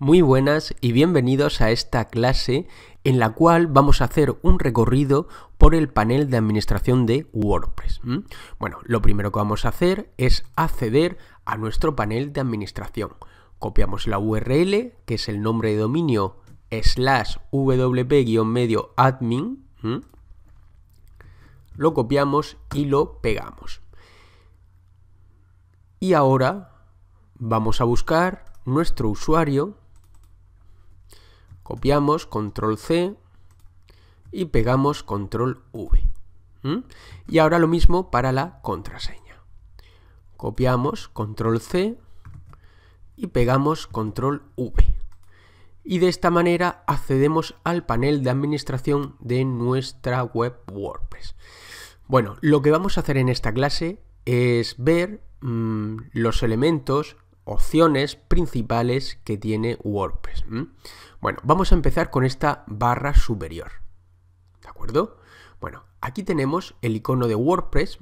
Muy buenas y bienvenidos a esta clase en la cual vamos a hacer un recorrido por el panel de administración de WordPress. Bueno, lo primero que vamos a hacer es acceder a nuestro panel de administración. Copiamos la URL, que es el nombre de dominio slash wp admin. Lo copiamos y lo pegamos. Y ahora vamos a buscar nuestro usuario Copiamos control C y pegamos control V. Y ahora lo mismo para la contraseña. Copiamos control C y pegamos control V. Y de esta manera accedemos al panel de administración de nuestra web WordPress. Bueno, lo que vamos a hacer en esta clase es ver mm, los elementos, opciones principales que tiene WordPress. Bueno, vamos a empezar con esta barra superior. ¿De acuerdo? Bueno, aquí tenemos el icono de WordPress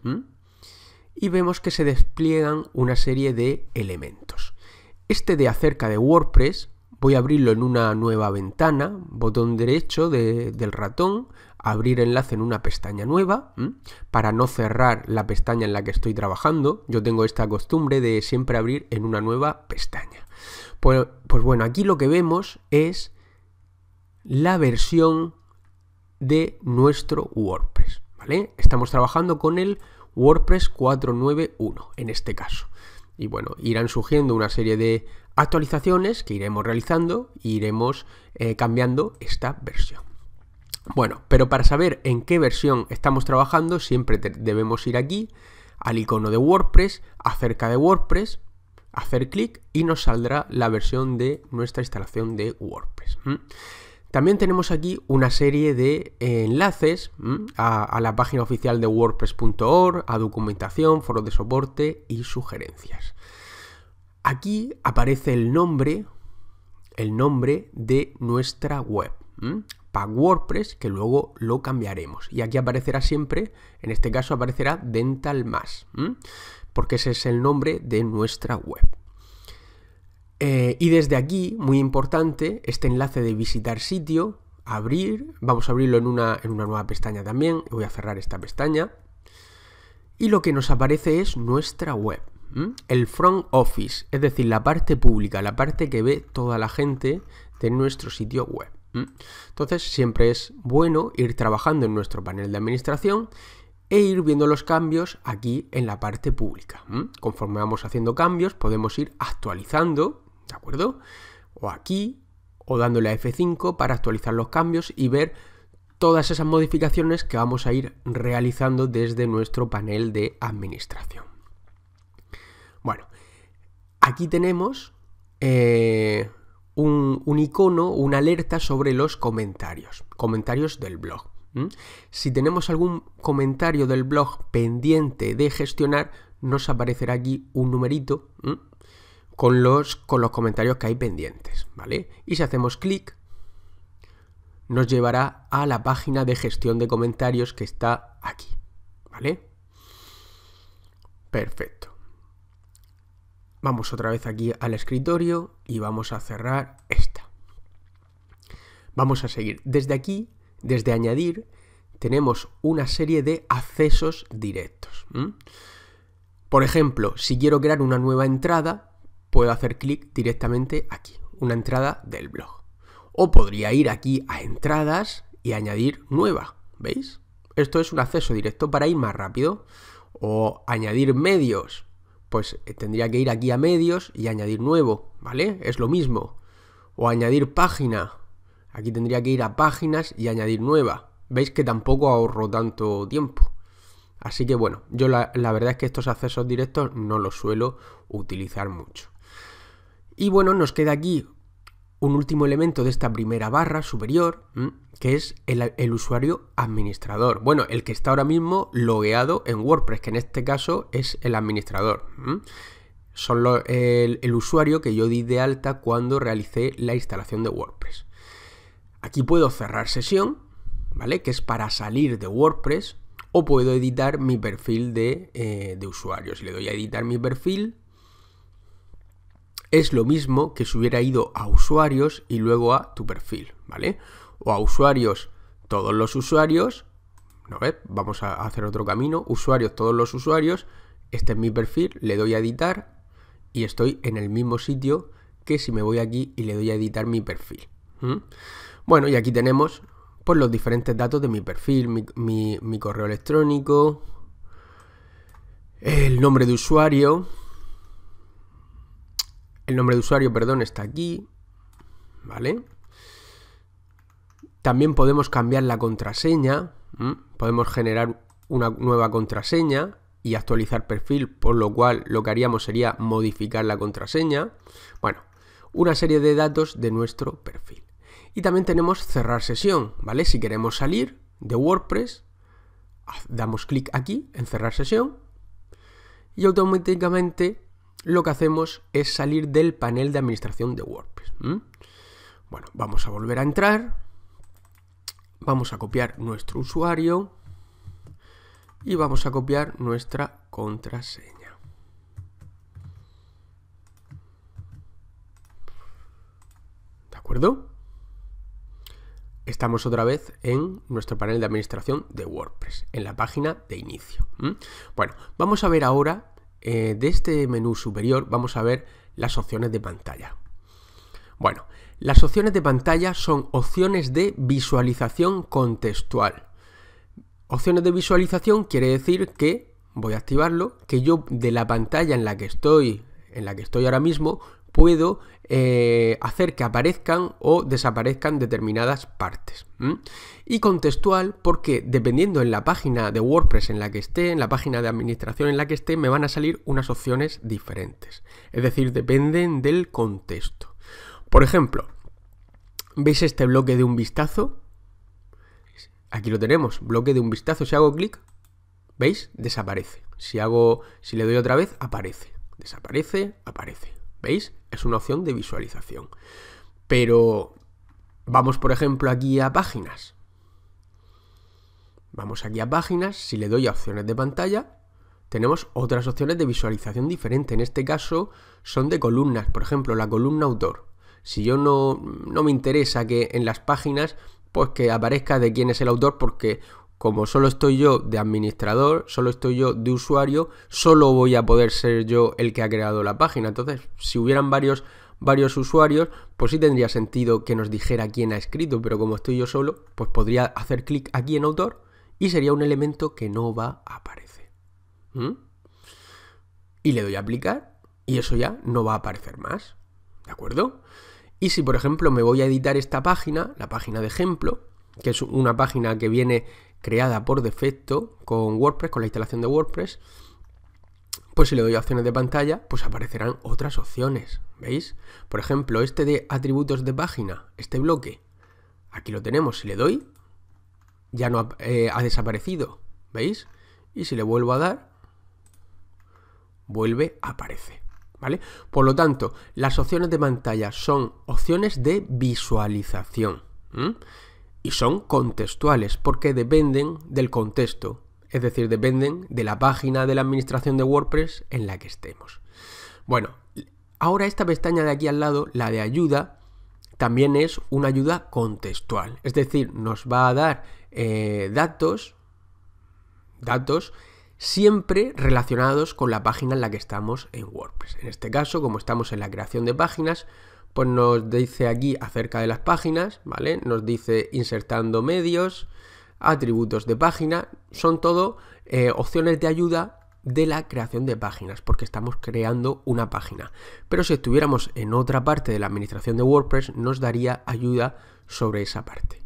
y vemos que se despliegan una serie de elementos. Este de acerca de WordPress, voy a abrirlo en una nueva ventana, botón derecho del ratón, abrir enlace en una pestaña nueva, para no cerrar la pestaña en la que estoy trabajando. Yo tengo esta costumbre de siempre abrir en una nueva pestaña. Pues, pues bueno, aquí lo que vemos es la versión de nuestro WordPress. ¿vale? Estamos trabajando con el WordPress 4.9.1 en este caso. Y bueno, irán surgiendo una serie de actualizaciones que iremos realizando e iremos eh, cambiando esta versión. Bueno, pero para saber en qué versión estamos trabajando, siempre debemos ir aquí, al icono de WordPress, acerca de WordPress, hacer clic y nos saldrá la versión de nuestra instalación de WordPress. También tenemos aquí una serie de enlaces a, la página oficial de wordpress.org, a documentación, foro de soporte y sugerencias. Aquí aparece el nombre, el nombre de nuestra web para WordPress que luego lo cambiaremos. Y aquí aparecerá siempre, en este caso aparecerá Dental Más, porque ese es el nombre de nuestra web. Eh, y desde aquí, muy importante, este enlace de visitar sitio, abrir, vamos a abrirlo en una, en una nueva pestaña también, voy a cerrar esta pestaña, y lo que nos aparece es nuestra web. El front office, es decir, la parte pública, la parte que ve toda la gente de nuestro sitio web. Entonces siempre es bueno ir trabajando en nuestro panel de administración e ir viendo los cambios aquí en la parte pública. Conforme vamos haciendo cambios podemos ir actualizando, ¿de acuerdo? O aquí o dándole a F5 para actualizar los cambios y ver todas esas modificaciones que vamos a ir realizando desde nuestro panel de administración. Bueno, aquí tenemos eh, un, icono, una alerta sobre los comentarios, comentarios del blog. Si tenemos algún comentario del blog pendiente de gestionar, nos aparecerá aquí un numerito con, los, con los comentarios que hay pendientes, ¿vale? Y si hacemos clic, nos llevará a la página de gestión de comentarios que está aquí, ¿vale? Perfecto. Vamos otra vez aquí al escritorio y vamos a cerrar esta. Vamos a seguir. Desde aquí, desde añadir, tenemos una serie de accesos directos. Por ejemplo, si quiero crear una nueva entrada, puedo hacer clic directamente aquí, una entrada del blog. O podría ir aquí a entradas y añadir nueva, ¿veis? Esto es un acceso directo para ir más rápido. O añadir medios, pues eh, tendría que ir aquí a medios y añadir nuevo, ¿vale? Es lo mismo. O añadir página. Aquí tendría que ir a páginas y añadir nueva. Veis que tampoco ahorro tanto tiempo. Así que bueno, yo la, verdad es que estos accesos directos no los suelo utilizar mucho. Y bueno, nos queda aquí un último elemento de esta primera barra superior, que es el, usuario administrador. Bueno, el que está ahora mismo logueado en WordPress, que en este caso es el administrador. Son el, usuario que yo di de alta cuando realicé la instalación de WordPress. Aquí puedo cerrar sesión, ¿vale? Que es para salir de WordPress o puedo editar mi perfil de, eh, de usuario. Si le doy a editar mi perfil, es lo mismo que si hubiera ido a usuarios y luego a tu perfil, ¿vale? O a usuarios, todos los usuarios, ¿no Vamos a hacer otro camino, usuarios, todos los usuarios, este es mi perfil, le doy a editar y estoy en el mismo sitio que si me voy aquí y le doy a editar mi perfil. Bueno, y aquí tenemos pues, los diferentes datos de mi perfil, mi correo electrónico, el nombre de usuario, el nombre de usuario, perdón, está aquí. ¿Vale? También podemos cambiar la contraseña. Podemos generar una nueva contraseña y actualizar perfil, por lo cual lo que haríamos sería modificar la contraseña. Bueno, una serie de datos de nuestro perfil. Y también tenemos cerrar sesión, ¿vale? Si queremos salir de WordPress, damos clic aquí en cerrar sesión y automáticamente lo que hacemos es salir del panel de administración de WordPress. Bueno, vamos a volver a entrar, vamos a copiar nuestro usuario y vamos a copiar nuestra contraseña. ¿De acuerdo? Estamos otra vez en nuestro panel de administración de WordPress, en la página de inicio. Bueno, vamos a ver ahora eh, de este menú superior vamos a ver las opciones de pantalla. Bueno, las opciones de pantalla son opciones de visualización contextual. Opciones de visualización quiere decir que, voy a activarlo, que yo de la pantalla en la que estoy, en la que estoy ahora mismo, puedo eh, hacer que aparezcan o desaparezcan determinadas partes. Y contextual porque dependiendo en la página de WordPress en la que esté, en la página de administración en la que esté, me van a salir unas opciones diferentes. Es decir, dependen del contexto. Por ejemplo, ¿veis este bloque de un vistazo? Aquí lo tenemos, bloque de un vistazo. Si hago clic, ¿veis? Desaparece. Si hago, si le doy otra vez, aparece. Desaparece, aparece ¿Veis? Es una opción de visualización. Pero vamos, por ejemplo, aquí a páginas. Vamos aquí a páginas, si le doy a opciones de pantalla, tenemos otras opciones de visualización diferente. En este caso son de columnas, por ejemplo, la columna autor. Si yo no, no me interesa que en las páginas pues que aparezca de quién es el autor porque como solo estoy yo de administrador, solo estoy yo de usuario, solo voy a poder ser yo el que ha creado la página. Entonces, si hubieran varios, varios usuarios, pues sí tendría sentido que nos dijera quién ha escrito, pero como estoy yo solo, pues podría hacer clic aquí en autor y sería un elemento que no va a aparecer. ¿Mm? Y le doy a aplicar y eso ya no va a aparecer más. ¿De acuerdo? Y si, por ejemplo, me voy a editar esta página, la página de ejemplo, que es una página que viene creada por defecto con WordPress, con la instalación de WordPress, pues si le doy opciones de pantalla, pues aparecerán otras opciones, ¿veis? Por ejemplo, este de atributos de página, este bloque, aquí lo tenemos, si le doy, ya no ha, eh, desaparecido, ¿veis? Y si le vuelvo a dar, vuelve aparece ¿Vale? Por lo tanto, las opciones de pantalla son opciones de visualización y son contextuales porque dependen del contexto, es decir, dependen de la página de la administración de WordPress en la que estemos. Bueno, ahora esta pestaña de aquí al lado, la de ayuda, también es una ayuda contextual, es decir, nos va a dar eh, datos, datos siempre relacionados con la página en la que estamos en WordPress. En este caso, como estamos en la creación de páginas, pues nos dice aquí acerca de las páginas, ¿vale? Nos dice insertando medios, atributos de página, son todo eh, opciones de ayuda de la creación de páginas, porque estamos creando una página. Pero si estuviéramos en otra parte de la administración de WordPress, nos daría ayuda sobre esa parte.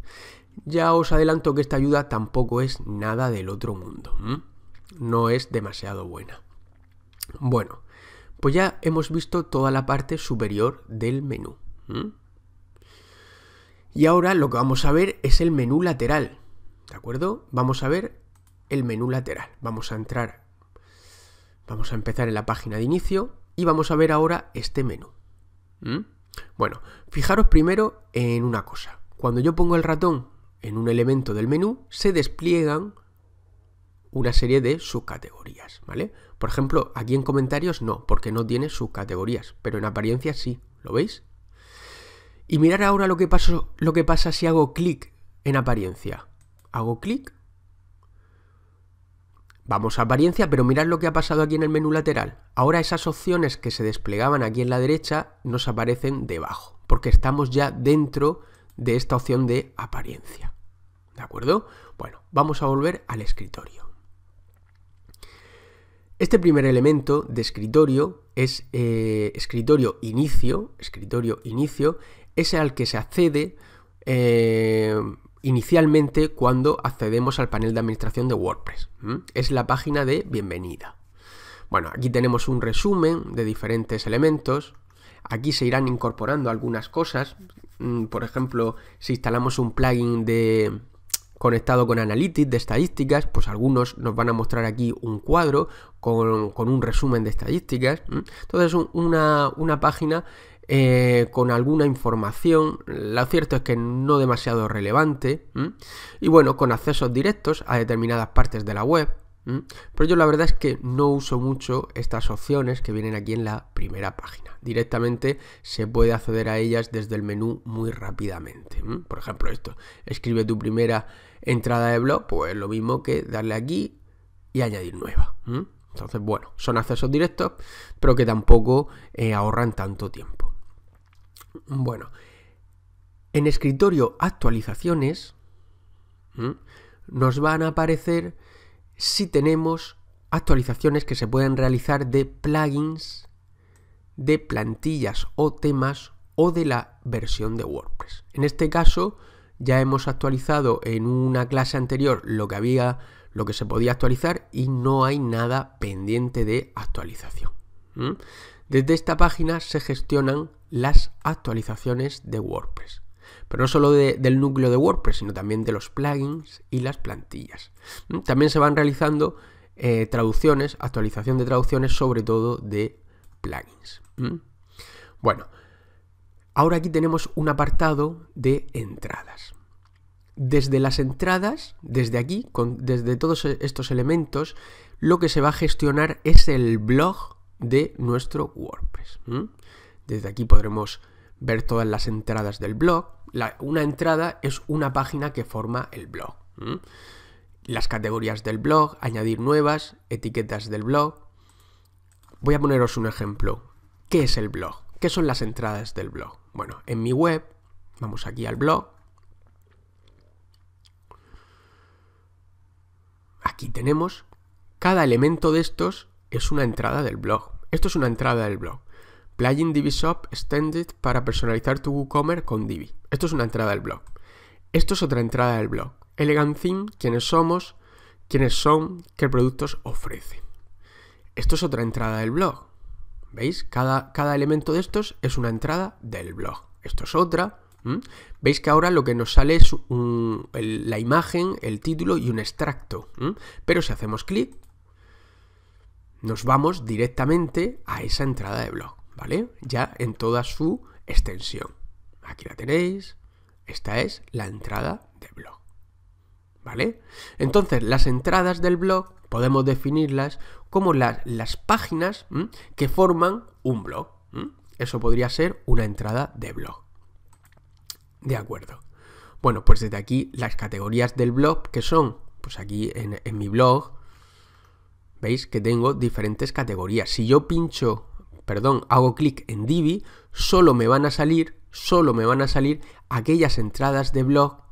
Ya os adelanto que esta ayuda tampoco es nada del otro mundo. No es demasiado buena. Bueno, pues ya hemos visto toda la parte superior del menú. Y ahora lo que vamos a ver es el menú lateral. ¿De acuerdo? Vamos a ver el menú lateral. Vamos a entrar, vamos a empezar en la página de inicio y vamos a ver ahora este menú. Bueno, fijaros primero en una cosa. Cuando yo pongo el ratón en un elemento del menú, se despliegan una serie de subcategorías, ¿vale? Por ejemplo, aquí en comentarios no, porque no tiene subcategorías, pero en apariencia sí, ¿lo veis? Y mirar ahora lo que, lo que pasa si hago clic en apariencia. Hago clic. Vamos a apariencia, pero mirad lo que ha pasado aquí en el menú lateral. Ahora esas opciones que se desplegaban aquí en la derecha nos aparecen debajo, porque estamos ya dentro de esta opción de apariencia. ¿De acuerdo? Bueno, vamos a volver al escritorio. Este primer elemento de escritorio es eh, escritorio inicio, escritorio inicio, es al que se accede eh, inicialmente cuando accedemos al panel de administración de WordPress. Es la página de bienvenida. Bueno, aquí tenemos un resumen de diferentes elementos. Aquí se irán incorporando algunas cosas. Mm, por ejemplo, si instalamos un plugin de, conectado con Analytics de estadísticas, pues algunos nos van a mostrar aquí un cuadro con, un resumen de estadísticas. Entonces, una, una página eh, con alguna información, lo cierto es que no demasiado relevante, y bueno, con accesos directos a determinadas partes de la web. Mm. Pero yo la verdad es que no uso mucho estas opciones que vienen aquí en la primera página. Directamente se puede acceder a ellas desde el menú muy rápidamente. Mm. Por ejemplo, esto, escribe tu primera entrada de blog, pues lo mismo que darle aquí y añadir nueva. Mm. Entonces, bueno, son accesos directos, pero que tampoco eh, ahorran tanto tiempo. Bueno, en escritorio actualizaciones nos van a aparecer si tenemos actualizaciones que se pueden realizar de plugins, de plantillas o temas o de la versión de WordPress. En este caso ya hemos actualizado en una clase anterior lo que había, lo que se podía actualizar y no hay nada pendiente de actualización. Desde esta página se gestionan las actualizaciones de WordPress pero no solo del núcleo de WordPress, sino también de los plugins y las plantillas. ¿Mm? También se van realizando eh, traducciones, actualización de traducciones, sobre todo de plugins. ¿Mm? Bueno, ahora aquí tenemos un apartado de entradas. Desde las entradas, desde aquí, desde todos e, estos elementos, lo que se va a gestionar es el blog de nuestro WordPress. ¿Mm? Desde aquí podremos ver todas las entradas del blog, una entrada es una página que forma el blog. Las categorías del blog, añadir nuevas, etiquetas del blog. Voy a poneros un ejemplo. ¿Qué es el blog? ¿Qué son las entradas del blog? Bueno, en mi web, vamos aquí al blog. Aquí tenemos, cada elemento de estos es una entrada del blog. Esto es una entrada del blog. Plugin Divi Shop Extended para personalizar tu WooCommerce con Divi. Esto es una entrada del blog. Esto es otra entrada del blog. Elegant Theme, quiénes somos, quiénes son, qué productos ofrece. Esto es otra entrada del blog. ¿Veis? Cada, cada elemento de estos es una entrada del blog. Esto es otra. Veis que ahora lo que nos sale es la imagen, el título y un extracto. Pero si hacemos clic, nos vamos directamente a esa entrada del blog. ¿vale? Ya en toda su extensión. Aquí la tenéis. Esta es la entrada de blog. ¿Vale? Entonces, las entradas del blog podemos definirlas como las páginas que forman un blog. Eso podría ser una entrada de blog. De acuerdo. Bueno, pues desde aquí las categorías del blog que son, pues aquí en, en mi blog, veis que tengo diferentes categorías. Si yo pincho perdón, hago clic en Divi, solo me van a salir, solo me van a salir aquellas entradas de blog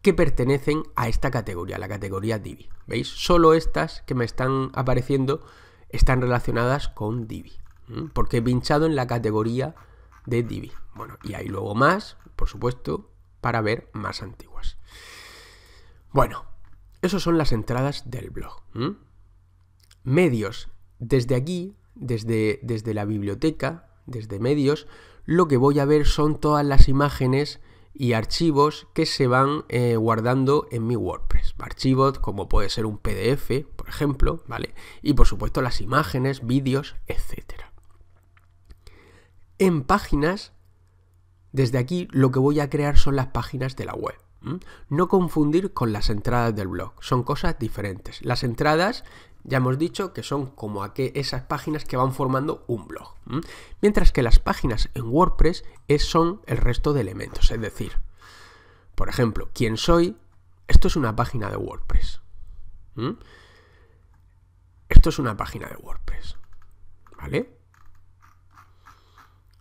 que pertenecen a esta categoría, la categoría Divi. ¿Veis? Solo estas que me están apareciendo están relacionadas con Divi, porque he pinchado en la categoría de Divi. Bueno, y hay luego más, por supuesto, para ver más antiguas. Bueno, esas son las entradas del blog. Medios. Desde aquí desde, desde la biblioteca, desde medios, lo que voy a ver son todas las imágenes y archivos que se van eh, guardando en mi WordPress. Archivos como puede ser un PDF, por ejemplo, ¿vale? Y por supuesto las imágenes, vídeos, etc. En páginas, desde aquí lo que voy a crear son las páginas de la web. No confundir con las entradas del blog, son cosas diferentes. Las entradas ya hemos dicho que son como esas páginas que van formando un blog, mientras que las páginas en WordPress son el resto de elementos, es decir, por ejemplo, quién soy, esto es una página de WordPress. Esto es una página de WordPress, ¿vale?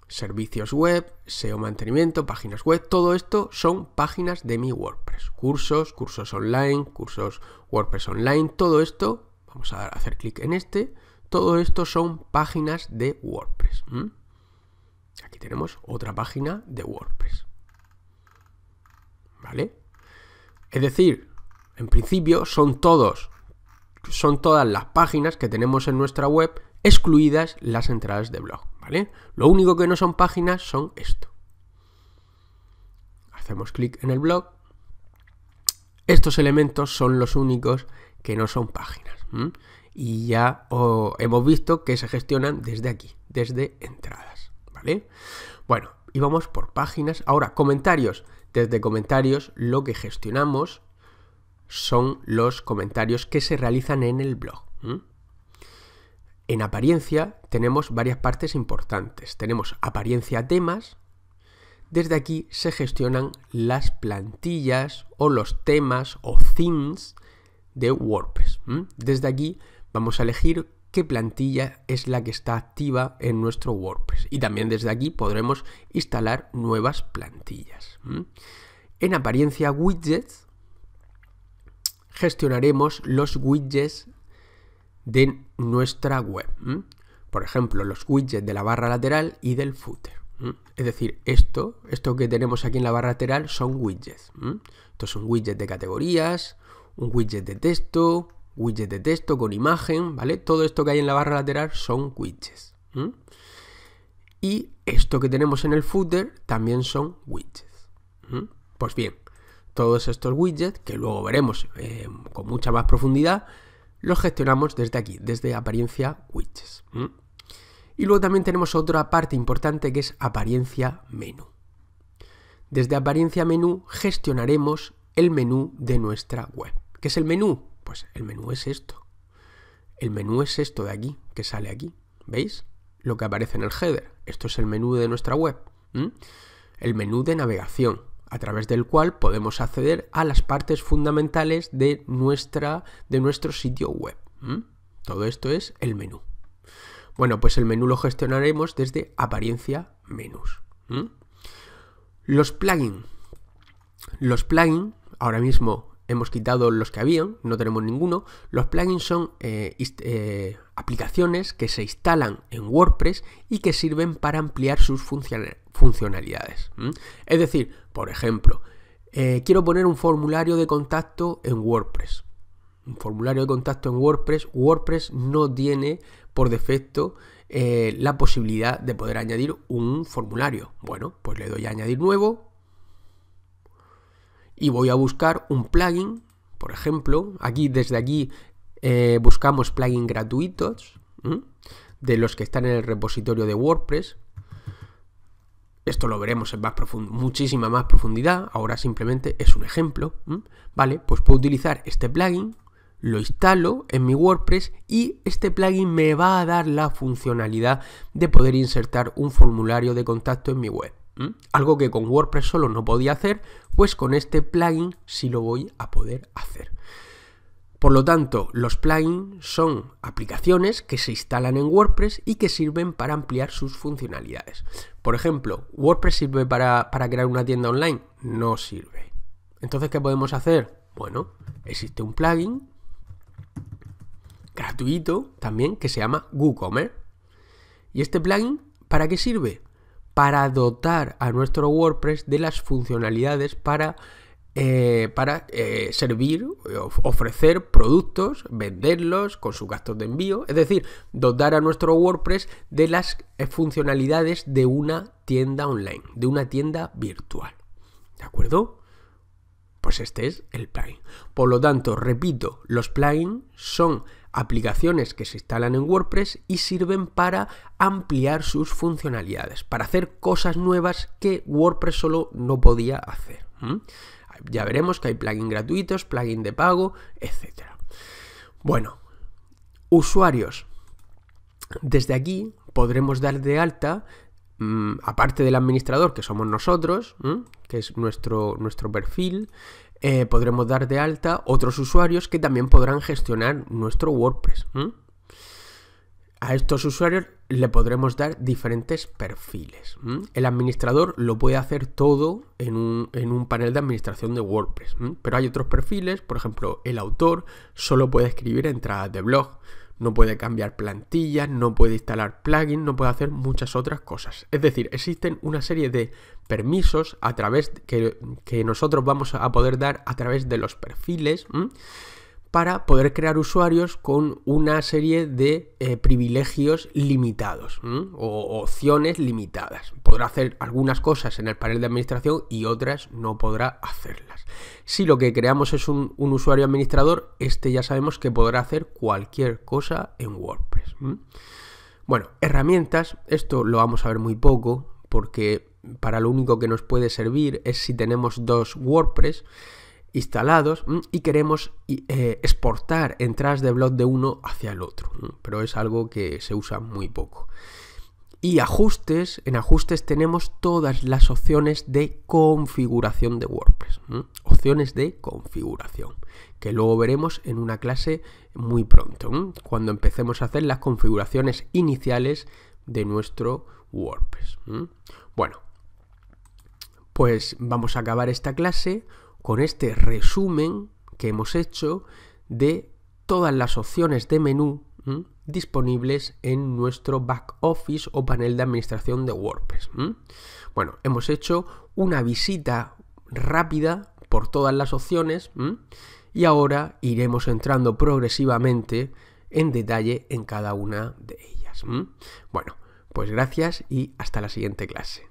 Servicios web, SEO mantenimiento, páginas web, todo esto son páginas de mi WordPress. Cursos, cursos online, cursos WordPress online, todo esto Vamos a hacer clic en este. Todo esto son páginas de WordPress. Aquí tenemos otra página de WordPress. ¿Vale? Es decir, en principio son todos, son todas las páginas que tenemos en nuestra web, excluidas las entradas de blog, ¿vale? Lo único que no son páginas son esto. Hacemos clic en el blog. Estos elementos son los únicos que no son páginas. Y ya hemos visto que se gestionan desde aquí, desde entradas. ¿Vale? Bueno, y vamos por páginas. Ahora, comentarios. Desde comentarios lo que gestionamos son los comentarios que se realizan en el blog. En apariencia tenemos varias partes importantes. Tenemos apariencia temas. Desde aquí se gestionan las plantillas o los temas o themes de WordPress. Desde aquí vamos a elegir qué plantilla es la que está activa en nuestro WordPress y también desde aquí podremos instalar nuevas plantillas. En apariencia widgets gestionaremos los widgets de nuestra web. Por ejemplo, los widgets de la barra lateral y del footer. Es decir, esto, esto que tenemos aquí en la barra lateral son widgets. Estos son widgets de categorías, un widget de texto, widget de texto con imagen, ¿vale? Todo esto que hay en la barra lateral son widgets. Y esto que tenemos en el footer también son widgets. Pues bien, todos estos widgets, que luego veremos em, con mucha más profundidad, los gestionamos desde aquí, desde apariencia widgets. Y luego también tenemos otra parte importante que es apariencia menú. Desde apariencia menú gestionaremos el menú de nuestra web. ¿Qué es el menú? Pues el menú es esto. El menú es esto de aquí, que sale aquí. ¿Veis? Lo que aparece en el header. Esto es el menú de nuestra web. El menú de navegación, a través del cual podemos acceder a las partes fundamentales de, nuestra, de nuestro sitio web. Todo esto es el menú. Bueno, pues el menú lo gestionaremos desde apariencia menús. Los plugins. Los plugins ahora mismo hemos quitado los que habían, no tenemos ninguno. Los plugins son eh, eh, aplicaciones que se instalan en WordPress y que sirven para ampliar sus funcionalidades. Es decir, por ejemplo, eh, quiero poner un formulario de contacto en WordPress. Un formulario de contacto en WordPress. WordPress no tiene por defecto la posibilidad de poder añadir un formulario. Bueno, pues le doy a añadir nuevo, y voy a buscar un plugin, por ejemplo, aquí desde aquí eh, buscamos plugins gratuitos de los que están en el repositorio de WordPress. Esto lo veremos en muchísima más profundidad, ahora simplemente es un ejemplo. Vale, pues puedo utilizar este plugin, lo instalo en mi WordPress y este plugin me va a dar la funcionalidad de poder insertar un formulario de contacto en mi web. ¿Mm? Algo que con WordPress solo no podía hacer, pues con este plugin sí lo voy a poder hacer. Por lo tanto, los plugins son aplicaciones que se instalan en WordPress y que sirven para ampliar sus funcionalidades. Por ejemplo, ¿WordPress sirve para, para crear una tienda online? No sirve. Entonces, ¿qué podemos hacer? Bueno, existe un plugin gratuito también que se llama WooCommerce. ¿Y este plugin para qué sirve? para dotar a nuestro WordPress de las funcionalidades para, eh, para eh, servir, eh, ofrecer productos, venderlos con sus gastos de envío, es decir, dotar a nuestro WordPress de las funcionalidades de una tienda online, de una tienda virtual. ¿De acuerdo? Pues este es el plugin. Por lo tanto, repito, los plugins son aplicaciones que se instalan en WordPress y sirven para ampliar sus funcionalidades, para hacer cosas nuevas que WordPress solo no podía hacer. Ya veremos que hay plugins gratuitos, plugin de pago, etc. Bueno, usuarios. Desde aquí podremos dar de alta, mm, aparte del administrador, que somos nosotros, que es nuestro, nuestro perfil, eh, podremos dar de alta otros usuarios que también podrán gestionar nuestro WordPress. A estos usuarios le podremos dar diferentes perfiles. El administrador lo puede hacer todo en un, panel de administración de WordPress. Pero hay otros perfiles, por ejemplo, el autor solo puede escribir entradas de blog no puede cambiar plantillas, no puede instalar plugins, no puede hacer muchas otras cosas. Es decir, existen una serie de permisos a través que, nosotros vamos a poder dar a través de los perfiles para poder crear usuarios con una serie de eh, privilegios limitados o opciones limitadas. Podrá hacer algunas cosas en el panel de administración y otras no podrá hacerlas. Si lo que creamos es un, usuario administrador, este ya sabemos que podrá hacer cualquier cosa en WordPress. Bueno, herramientas, esto lo vamos a ver muy poco porque para lo único que nos puede servir es si tenemos dos WordPress instalados y queremos eh, exportar entradas de blog de uno hacia el otro, pero es algo que se usa muy poco. Y ajustes, en ajustes tenemos todas las opciones de configuración de WordPress, opciones de configuración, que luego veremos en una clase muy pronto, cuando empecemos a hacer las configuraciones iniciales de nuestro WordPress. Bueno, pues vamos a acabar esta clase con este resumen que hemos hecho de todas las opciones de menú disponibles en nuestro back office o panel de administración de WordPress. Bueno, hemos hecho una visita rápida por todas las opciones y ahora iremos entrando progresivamente en detalle en cada una de ellas. Bueno, pues gracias y hasta la siguiente clase.